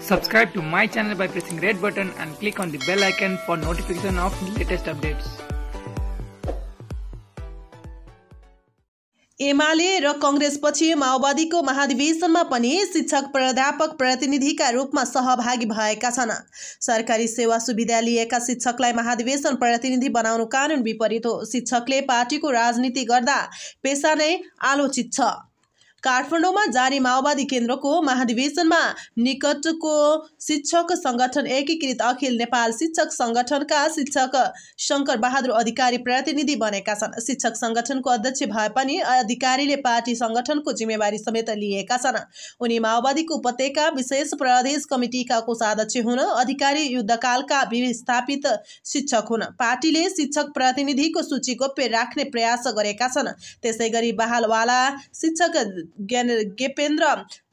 Subscribe to my channel by pressing red button and click on the bell icon for notification of latest updates. UML र कङ्ग्रेसपछि माओवादीको महाधिवेशनमा पनि शिक्षक प्राध्यापक प्रतिनिधिका रूपमा सहभागी भएका छन् सरकारी सेवा सुविधा लिएका शिक्षकलाई महाधिवेशन प्रतिनिधि बनाउनु कानुन विपरीत हो शिक्षकले पार्टीको राजनीति गर्दा पेसा नै आलोचित छ काठमाडौँमा जारी माओवादी केन्द्रको महाधिवेशनमा निकटको शिक्षक सङ्गठन एकीकृत अखिल नेपाल शिक्षक सङ्गठनका शिक्षक शङ्कर बहादुर अधिकारी प्रतिनिधि बनेका छन् शिक्षक सङ्गठनको अध्यक्ष भए पनि अधिकारीले पार्टी सङ्गठनको जिम्मेवारी समेत लिएका छन् उनी माओवादीको उपत्यका विशेष प्रदेश कमिटिका कोषाध्यक्ष हुन अधिकारी युद्धकालका विस्थापित शिक्षक हुन् पार्टीले शिक्षक प्रतिनिधिको सूची गोप्य राख्ने प्रयास गरेका छन् त्यसै गरी बहालवाला शिक्षक ज्ञान गेपेन्द्र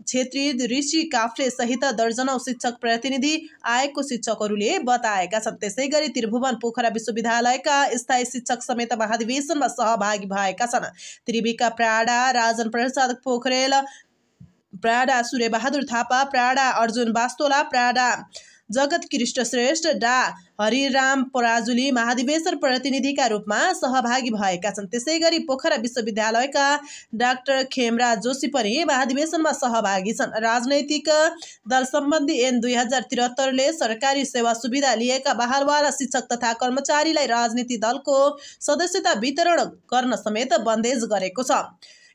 छेत्री ऋषि काफ्ले सहित दर्जनौ शिक्षक प्रतिनिधि आएको शिक्षकहरूले बताएका छन् त्यसै गरी त्रिभुवन पोखरा विश्वविद्यालयका स्थायी शिक्षक समेत महाधिवेशनमा सहभागी भएका छन् त्रिवीका प्राडा राजन प्रसाद पोखरेल प्राडा सूर्यबहादुर थापा प्राडा अर्जुन बास्तोला प्राडा जगत कृष्ण श्रेष्ठ डा हरिराम पराजुली महाधिवेशन प्रतिनिधिका रूपमा सहभागी भएका छन् त्यसै गरी पोखरा विश्वविद्यालयका डाक्टर खेमरा जोशी पनि महाधिवेशनमा सहभागी छन् राजनैतिक दल सम्बन्धी एन दुई हजार त्रिहत्तरले सरकारी सेवा सुविधा लिएका बहालवाला शिक्षक तथा कर्मचारीलाई राजनीति दलको सदस्यता वितरण गर्न समेत बन्देज गरेको छ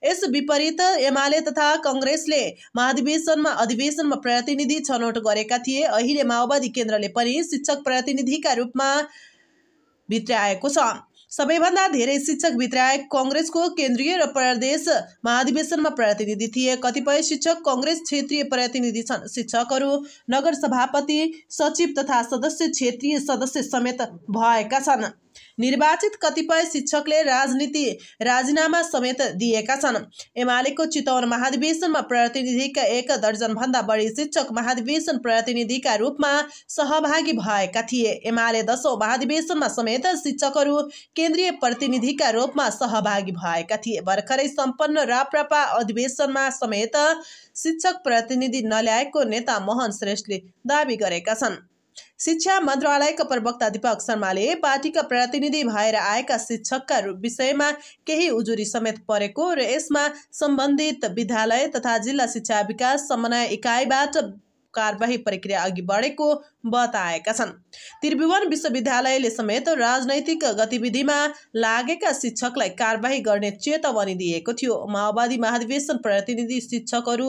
यस विपरीत एमाले तथा कङ्ग्रेसले महाधिवेशनमा अधिवेशनमा प्रतिनिधि छनौट गरेका थिए अहिले माओवादी केन्द्रले पनि शिक्षक प्रतिनिधिका रूपमा भित्राएको छ सबैभन्दा धेरै शिक्षक भित्राए कङ्ग्रेसको केन्द्रीय र प्रदेश महाधिवेशनमा प्रतिनिधि थिए कतिपय शिक्षक कङ्ग्रेस क्षेत्रीय प्रतिनिधि छन् शिक्षकहरू नगर सभापति सचिव तथा सदस्य क्षेत्रीय सदस्य समेत भएका छन् निर्वाचित कतिपय शिक्षकले राजनीति राजीनामा समेत दिएका छन् एमालेको चितवन महाधिवेशनमा प्रतिनिधिका एक दर्जनभन्दा बढी शिक्षक महाधिवेशन प्रतिनिधिका रूपमा सहभागी भएका थिए एमाले दसौँ महाधिवेशनमा समेत शिक्षकहरू केन्द्रीय प्रतिनिधिका रूपमा सहभागी भएका थिए भर्खरै सम्पन्न राप्रपा अधिवेशनमा समेत शिक्षक प्रतिनिधि नल्याएको नेता मोहन श्रेष्ठले दावी गरेका छन् शिक्षा मन्त्रालयका प्रवक्ता दीपक शर्माले पार्टीका प्रतिनिधि भएर आएका शिक्षकका विषयमा केही उजुरी समेत परेको र यसमा सम्बन्धित विद्यालय तथा जिल्ला शिक्षा विकास समन्वय इकाइबाट कारवाही प्रक्रिया अघि बढेको बताएका छन् त्रिभुवन विश्वविद्यालयले समेत राजनैतिक गतिविधिमा लागेका शिक्षकलाई कारवाही गर्ने चेतावनी दिएको थियो माओवादी महाधिवेशन प्रतिनिधि शिक्षकहरू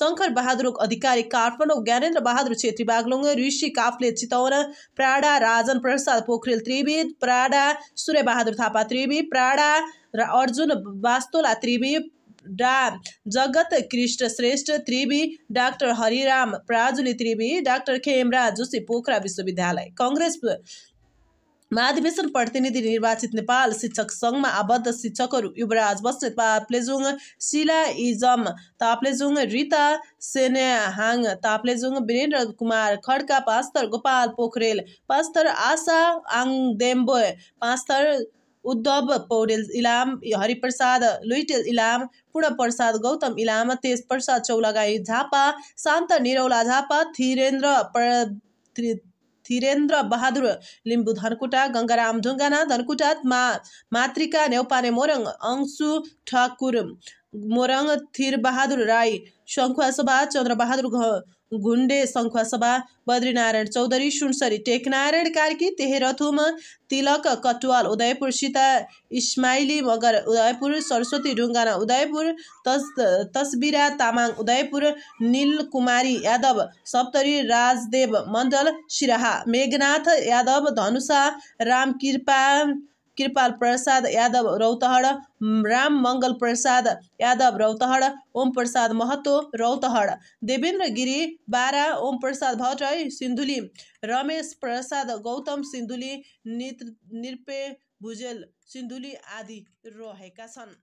शङ्कर बहादुर अधिकारी काठमाडौँ ज्ञानेन्द्र बहादुर छेत्री बागलुङ ऋषि काफले चितवन प्राडा राजन प्रसाद पोखरेल त्रिवेद प्राडा सूर्यबहादुर थापा त्रिवी प्राडा र अर्जुन वास्तोला त्रिवी डा जगत कृष्ण श्रेष्ठ त्रिवी डाक्टर हरिराम प्राजुली त्रिवी डाक्टर खेमराज जोशी पोखरा विश्वविद्यालय कङ्ग्रेस महाधिवेशन प्रतिनिधि निर्वाचित नेपाल शिक्षक सङ्घमा आबद्ध शिक्षकहरू युवराज बस्नेत ताप्लेजुङ शिला इजम ताप्लेजुङ रिता सेनेहाङ ताप्लेजुङ वीरेन्द्र कुमार खड्का पास्तर गोपाल पोखरेल पास्तर आशा आङदेम्बो पास्तर उद्धव पौडेल इलाम हरिप्रसाद लुइटेल इलाम प्रसाद गौतम इलाम तेजप्रसाद चौलागाई झापा शान्त निरौला झापा थिरेन्द्र थिरेन्द्र बहादुर लिम्बू धनकुटा गङ्गाराम ढुङ्गाना धनकुटा मा मातृका नेउपाने मोरङ अंशु ठाकुर मोरङ थिर बहादुर राई शङ्खुवासभा चन्द्रबहादुर घुन्डे शङ्खुवासभा बद्रीनारायण चौधरी सुनसरी टेकनारायण कार्की तेह्रथुम तिलक कटुवाल उदयपुर सीता इस्माइली मगर उदयपुर सरस्वती ढुङ्गाना उदयपुर तस तस्बिरा तामाङ उदयपुर कुमारी यादव सप्तरी राजदेव मण्डल सिराहा मेघनाथ यादव धनुषा रामकृपा कृपाल प्रसाद यादव रौतहड राम मङ्गल प्रसाद यादव रौतहड ओम प्रसाद महतो रौतहड देवेन्द्र गिरी बारा ओम प्रसाद भट्टराई सिन्धुली रमेश प्रसाद गौतम सिन्धुली नित निरपे भुजेल सिन्धुली आदि रहेका छन्